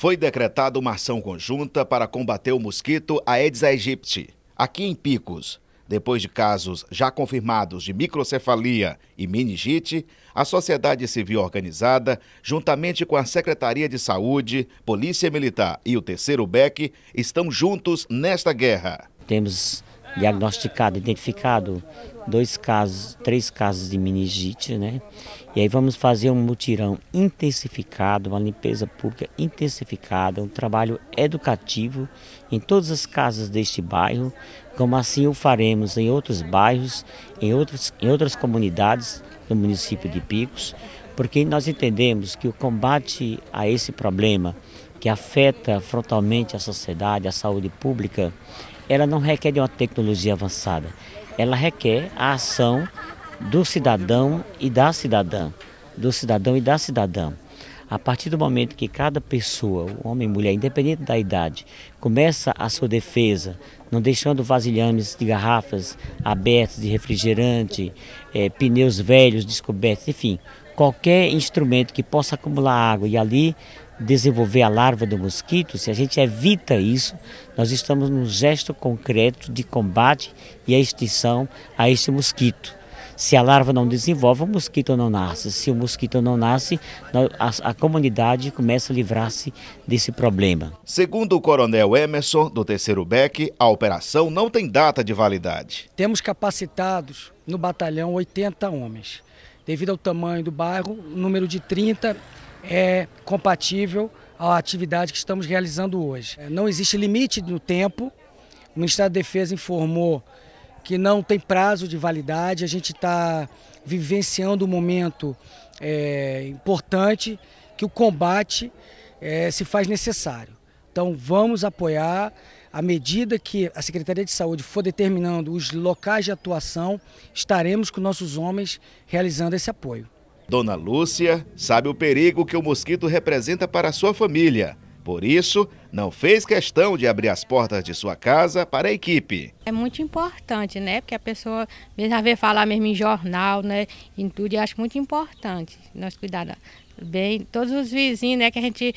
foi decretada uma ação conjunta para combater o mosquito Aedes aegypti, aqui em Picos. Depois de casos já confirmados de microcefalia e meningite, a sociedade civil organizada, juntamente com a Secretaria de Saúde, Polícia Militar e o Terceiro BEC, estão juntos nesta guerra. Temos diagnosticado, identificado dois casos, três casos de meningite, né? E aí vamos fazer um mutirão intensificado, uma limpeza pública intensificada, um trabalho educativo em todas as casas deste bairro, como assim o faremos em outros bairros, em, outras em outras comunidades do município de Picos, porque nós entendemos que o combate a esse problema que afeta frontalmente a sociedade, a saúde pública, ela não requer de uma tecnologia avançada, ela requer a ação do cidadão e da cidadã, do cidadão e da cidadã. A partir do momento que cada pessoa, homem e mulher, independente da idade, começa a sua defesa, não deixando vasilhames de garrafas abertas de refrigerante, é, pneus velhos descobertos, enfim, qualquer instrumento que possa acumular água e ali desenvolver a larva do mosquito, se a gente evita isso, nós estamos num gesto concreto de combate e a extinção a este mosquito. Se a larva não desenvolve, o mosquito não nasce. Se o mosquito não nasce, a, a comunidade começa a livrar-se desse problema. Segundo o coronel Emerson, do terceiro BEC, a operação não tem data de validade. Temos capacitados no batalhão 80 homens. Devido ao tamanho do bairro, o número de 30 é compatível à atividade que estamos realizando hoje. É, não existe limite no tempo, o Ministério da Defesa informou que não tem prazo de validade, a gente está vivenciando um momento é, importante que o combate é, se faz necessário. Então vamos apoiar à medida que a Secretaria de Saúde for determinando os locais de atuação, estaremos com nossos homens realizando esse apoio. Dona Lúcia sabe o perigo que o mosquito representa para sua família. Por isso, não fez questão de abrir as portas de sua casa para a equipe. É muito importante, né? Porque a pessoa mesmo a ver falar mesmo em jornal, né? Em tudo, eu acho muito importante nós cuidar bem. Todos os vizinhos, né? Que a gente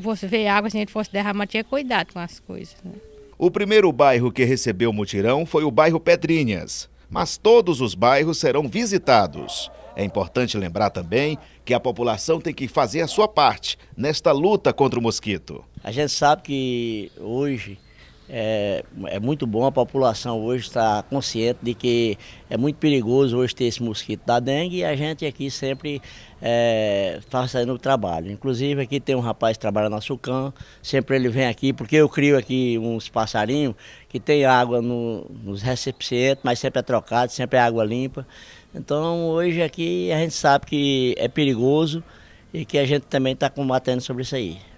fosse ver água, se a gente fosse derramar, tinha cuidado com as coisas. Né? O primeiro bairro que recebeu o mutirão foi o bairro Pedrinhas. Mas todos os bairros serão visitados. É importante lembrar também que a população tem que fazer a sua parte nesta luta contra o mosquito. A gente sabe que hoje é, é muito bom, a população hoje está consciente de que é muito perigoso hoje ter esse mosquito da dengue e a gente aqui sempre está é, tá saindo trabalho. Inclusive aqui tem um rapaz que trabalha na Sucam, sempre ele vem aqui, porque eu crio aqui uns passarinhos que tem água no, nos recipientes, mas sempre é trocado, sempre é água limpa. Então hoje aqui a gente sabe que é perigoso e que a gente também está combatendo sobre isso aí.